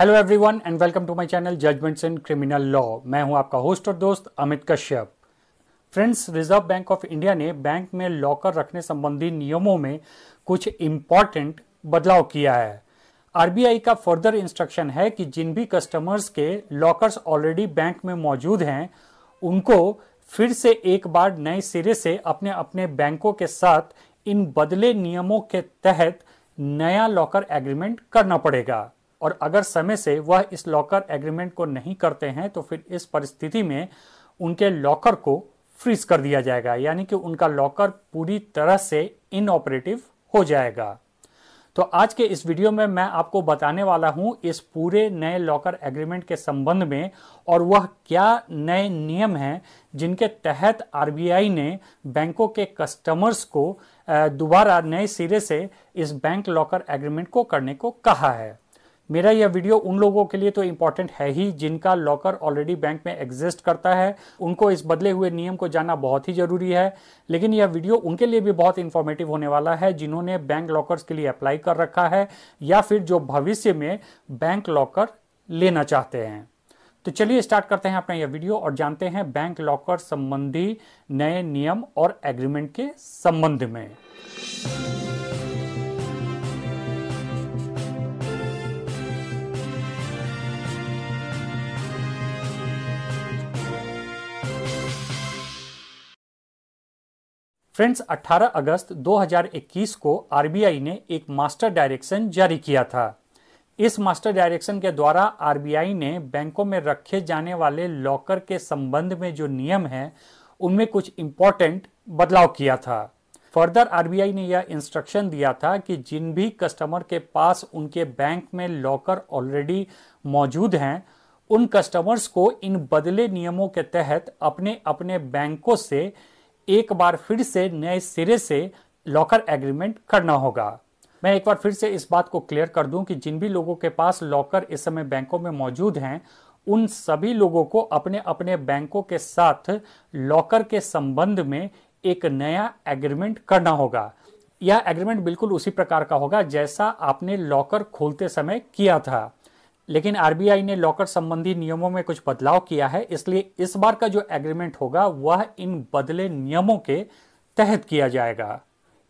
hello everyone and welcome to my channel judgments in criminal law मैं हूं आपका host और दोस्त Amit Kashyap friends reserve bank of India ने बैंक में लॉकर रखने संबंधी नियमों में कुछ इम्पॉर्टेंट बदलाव किया है आरबीआई का फर्दर इंस्ट्रक्शन है कि जिन भी कस्टमर्स के लॉकर्स ऑलरेडी बैंक में मौजूद हैं उनको फिर से एक बार नए सिरे से अपने अपने बैंकों के साथ इन बदले नियमों के तहत नया लॉकर एग्रीमेंट करना पड़ेगा और अगर समय से वह इस लॉकर एग्रीमेंट को नहीं करते हैं तो फिर इस परिस्थिति में उनके लॉकर को फ्रीज कर दिया जाएगा यानी कि उनका लॉकर पूरी तरह से इनऑपरेटिव हो जाएगा तो आज के इस वीडियो में मैं आपको बताने वाला हूं इस पूरे नए लॉकर एग्रीमेंट के संबंध में और वह क्या नए नियम हैं जिनके तहत आरबीआई ने बैंकों के कस्टमर्स को दोबारा नए सिरे से इस बैंक लॉकर एग्रीमेंट को करने को कहा है मेरा यह वीडियो उन लोगों के लिए तो इम्पॉर्टेंट है ही जिनका लॉकर ऑलरेडी बैंक में एग्जिस्ट करता है उनको इस बदले हुए नियम को जानना बहुत ही जरूरी है लेकिन यह वीडियो उनके लिए भी बहुत इन्फॉर्मेटिव होने वाला है जिन्होंने बैंक लॉकर्स के लिए अप्लाई कर रखा है या फिर जो भविष्य में बैंक लॉकर लेना चाहते हैं तो चलिए स्टार्ट करते हैं अपना यह वीडियो और जानते हैं बैंक लॉकर संबंधी नए नियम और एग्रीमेंट के संबंध में फ्रेंड्स 18 अगस्त 2021 को आरबीआई ने एक मास्टर डायरेक्शन जारी किया था इस मास्टर डायरेक्शन के द्वारा आरबीआई ने बैंकों में रखे जाने वाले लॉकर के संबंध में जो नियम है उनमें कुछ इम्पोर्टेंट बदलाव किया था फर्दर आरबीआई ने यह इंस्ट्रक्शन दिया था कि जिन भी कस्टमर के पास उनके बैंक में लॉकर ऑलरेडी मौजूद हैं उन कस्टमर्स को इन बदले नियमों के तहत अपने अपने बैंकों से एक बार फिर से नए सिरे से लॉकर एग्रीमेंट करना होगा मैं एक बार फिर से इस बात को क्लियर कर दूं कि जिन भी लोगों के पास लॉकर इस समय बैंकों में मौजूद हैं उन सभी लोगों को अपने अपने बैंकों के साथ लॉकर के संबंध में एक नया एग्रीमेंट करना होगा यह एग्रीमेंट बिल्कुल उसी प्रकार का होगा जैसा आपने लॉकर खोलते समय किया था लेकिन आरबीआई ने लॉकर संबंधी नियमों में कुछ बदलाव किया है इसलिए इस बार का जो एग्रीमेंट होगा वह इन बदले नियमों के तहत किया जाएगा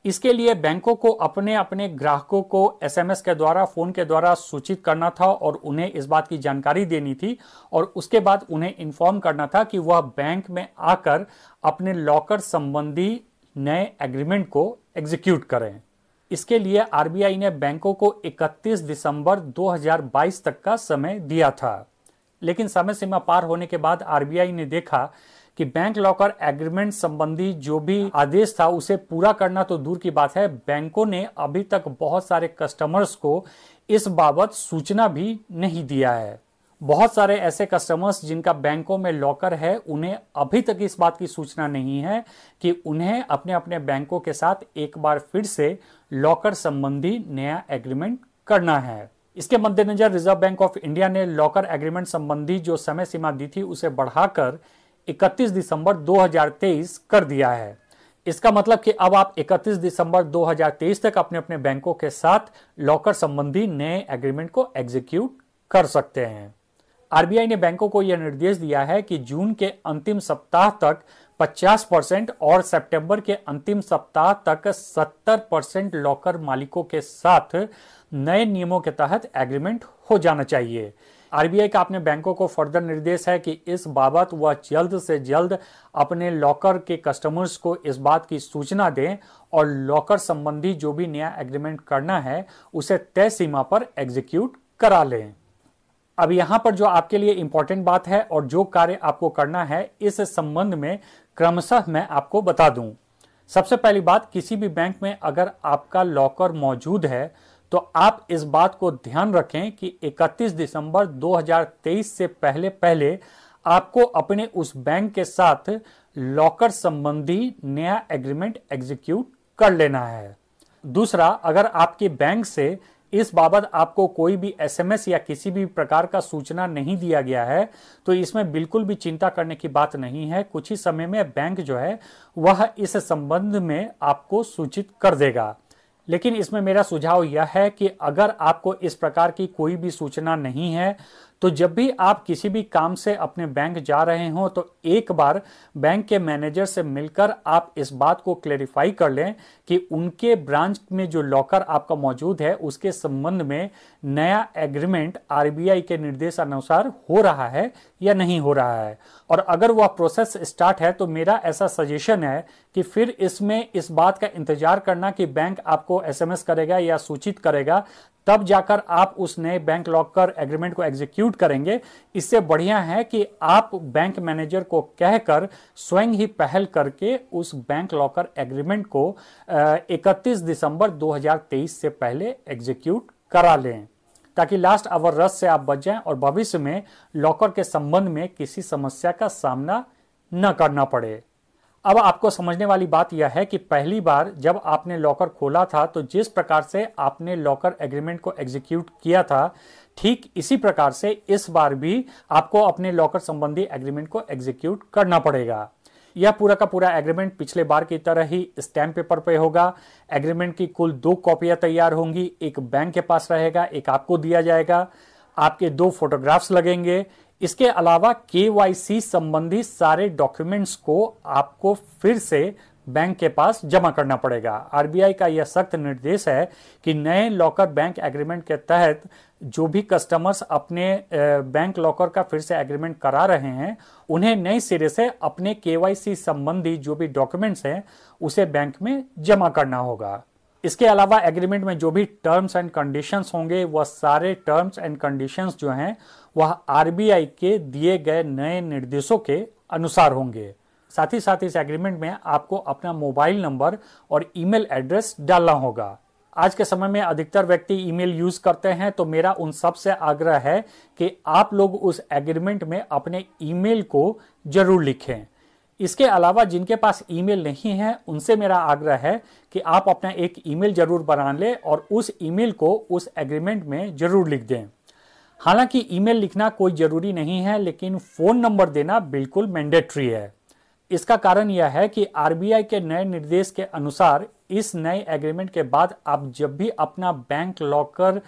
इसके लिए बैंकों को अपने अपने ग्राहकों को एसएमएस के द्वारा फोन के द्वारा सूचित करना था और उन्हें इस बात की जानकारी देनी थी और उसके बाद उन्हें इन्फॉर्म करना था कि वह बैंक में आकर अपने लॉकर संबंधी नए एग्रीमेंट को एग्जीक्यूट करें इसके लिए आरबीआई ने बैंकों को 31 दिसंबर 2022 तक का समय दिया था लेकिन समय सीमा पार होने के बाद आरबीआई ने देखा कि बैंक लॉकर एग्रीमेंट संबंधी जो भी आदेश था उसे पूरा करना तो दूर की बात है बैंकों ने अभी तक बहुत सारे कस्टमर्स को इस बाबत सूचना भी नहीं दिया है बहुत सारे ऐसे कस्टमर्स जिनका बैंकों में लॉकर है उन्हें अभी तक इस बात की सूचना नहीं है कि उन्हें अपने अपने बैंकों के साथ एक बार फिर से लॉकर संबंधी नया एग्रीमेंट करना है इसके मद्देनजर रिजर्व बैंक ऑफ इंडिया ने लॉकर एग्रीमेंट संबंधी जो समय सीमा दी थी उसे बढ़ाकर 31 दिसंबर 2023 कर दिया है इसका मतलब कि अब आप 31 दिसंबर 2023 तक अपने अपने बैंकों के साथ लॉकर संबंधी नए एग्रीमेंट को एग्जीक्यूट कर सकते हैं आरबीआई ने बैंकों को यह निर्देश दिया है कि जून के अंतिम सप्ताह तक 50 परसेंट और सितंबर के अंतिम सप्ताह तक 70 परसेंट लॉकर मालिकों के साथ नए नियमों के तहत एग्रीमेंट हो जाना चाहिए आरबीआई का अपने बैंकों को फर्दर निर्देश है कि इस बाबत वह जल्द से जल्द अपने लॉकर के कस्टमर्स को इस बात की सूचना दें और लॉकर संबंधी जो भी नया एग्रीमेंट करना है उसे तय सीमा पर एग्जीक्यूट करा लें अब यहां पर जो आपके लिए इम्पोर्टेंट बात है और जो कार्य आपको करना है इस संबंध में क्रमशः मैं आपको बता दूं सबसे पहली बात किसी भी बैंक में अगर आपका लॉकर मौजूद है तो आप इस बात को ध्यान रखें कि 31 दिसंबर 2023 से पहले पहले आपको अपने उस बैंक के साथ लॉकर संबंधी नया एग्रीमेंट एग्जीक्यूट कर लेना है दूसरा अगर आपके बैंक से इस बाबत आपको कोई भी एसएमएस या किसी भी प्रकार का सूचना नहीं दिया गया है तो इसमें बिल्कुल भी चिंता करने की बात नहीं है कुछ ही समय में बैंक जो है वह इस संबंध में आपको सूचित कर देगा लेकिन इसमें मेरा सुझाव यह है कि अगर आपको इस प्रकार की कोई भी सूचना नहीं है तो जब भी आप किसी भी काम से अपने बैंक जा रहे हो तो एक बार बैंक के मैनेजर से मिलकर आप इस बात को क्लेरिफाई कर लें कि उनके ब्रांच में जो लॉकर आपका मौजूद है उसके संबंध में नया एग्रीमेंट आरबीआई के निर्देशानुसार हो रहा है या नहीं हो रहा है और अगर वह प्रोसेस स्टार्ट है तो मेरा ऐसा सजेशन है कि फिर इसमें इस बात का इंतजार करना कि बैंक आपको एसएमएस करेगा या सूचित करेगा तब जाकर आप उस नए बैंक लॉकर एग्रीमेंट को एग्जीक्यूट करेंगे इससे बढ़िया है कि आप बैंक मैनेजर को कहकर स्वयं ही पहल करके उस बैंक लॉकर एग्रीमेंट को 31 दिसंबर 2023 से पहले एग्जीक्यूट करा लें ताकि लास्ट आवर रस से आप बच जाएं और भविष्य में लॉकर के संबंध में किसी समस्या का सामना न करना पड़े अब आपको समझने वाली बात यह है कि पहली बार जब आपने लॉकर खोला था तो जिस प्रकार से आपने लॉकर एग्रीमेंट को एग्जीक्यूट किया था ठीक इसी प्रकार से इस बार भी आपको अपने लॉकर संबंधी एग्रीमेंट को एग्जीक्यूट करना पड़ेगा यह पूरा का पूरा एग्रीमेंट पिछले बार की तरह ही स्टैम्प पेपर पे होगा एग्रीमेंट की कुल दो कॉपियां तैयार होंगी एक बैंक के पास रहेगा एक आपको दिया जाएगा आपके दो फोटोग्राफ्स लगेंगे इसके अलावा के संबंधी सारे डॉक्यूमेंट्स को आपको फिर से बैंक के पास जमा करना पड़ेगा आरबीआई का यह सख्त निर्देश है कि नए लॉकर बैंक एग्रीमेंट के तहत जो भी कस्टमर्स अपने बैंक लॉकर का फिर से एग्रीमेंट करा रहे हैं उन्हें नए सिरे से अपने केवाईसी संबंधी जो भी डॉक्यूमेंट्स हैं उसे बैंक में जमा करना होगा इसके अलावा एग्रीमेंट में जो भी टर्म्स एंड कंडीशंस होंगे वह सारे टर्म्स एंड कंडीशंस जो हैं वह आरबीआई के दिए गए नए निर्देशों के अनुसार होंगे साथ ही साथ इस एग्रीमेंट में आपको अपना मोबाइल नंबर और ईमेल एड्रेस डालना होगा आज के समय में अधिकतर व्यक्ति ईमेल यूज करते हैं तो मेरा उन सब से आग्रह है कि आप लोग उस एग्रीमेंट में अपने ईमेल को जरूर लिखें इसके अलावा जिनके पास ईमेल नहीं है उनसे मेरा आग्रह है कि आप अपना एक ईमेल जरूर बना लें और उस ईमेल को उस एग्रीमेंट में जरूर लिख दें हालांकि ईमेल लिखना कोई ज़रूरी नहीं है लेकिन फ़ोन नंबर देना बिल्कुल मैंडेटरी है इसका कारण यह है कि आरबीआई के नए निर्देश के अनुसार इस नए एग्रीमेंट के बाद आप जब भी अपना बैंक लॉकर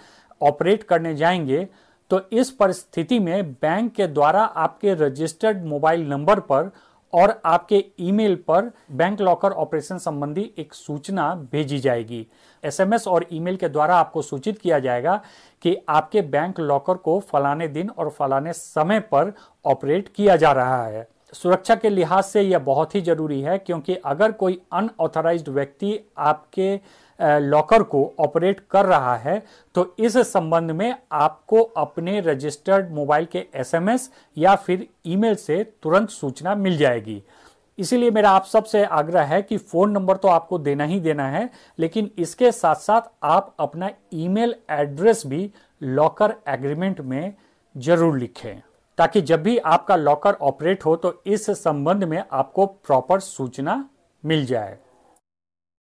ऑपरेट करने जाएंगे तो इस परिस्थिति में बैंक के द्वारा आपके रजिस्टर्ड मोबाइल नंबर पर और आपके ईमेल पर बैंक लॉकर ऑपरेशन संबंधी एक सूचना भेजी जाएगी एसएमएस और ईमेल के द्वारा आपको सूचित किया जाएगा कि आपके बैंक लॉकर को फलाने दिन और फलाने समय पर ऑपरेट किया जा रहा है सुरक्षा के लिहाज से यह बहुत ही ज़रूरी है क्योंकि अगर कोई अनऑथराइज व्यक्ति आपके लॉकर को ऑपरेट कर रहा है तो इस संबंध में आपको अपने रजिस्टर्ड मोबाइल के एसएमएस या फिर ईमेल से तुरंत सूचना मिल जाएगी इसीलिए मेरा आप सबसे आग्रह है कि फ़ोन नंबर तो आपको देना ही देना है लेकिन इसके साथ साथ आप अपना ईमेल एड्रेस भी लॉकर एग्रीमेंट में ज़रूर लिखें ताकि जब भी आपका लॉकर ऑपरेट हो तो इस संबंध में आपको प्रॉपर सूचना मिल जाए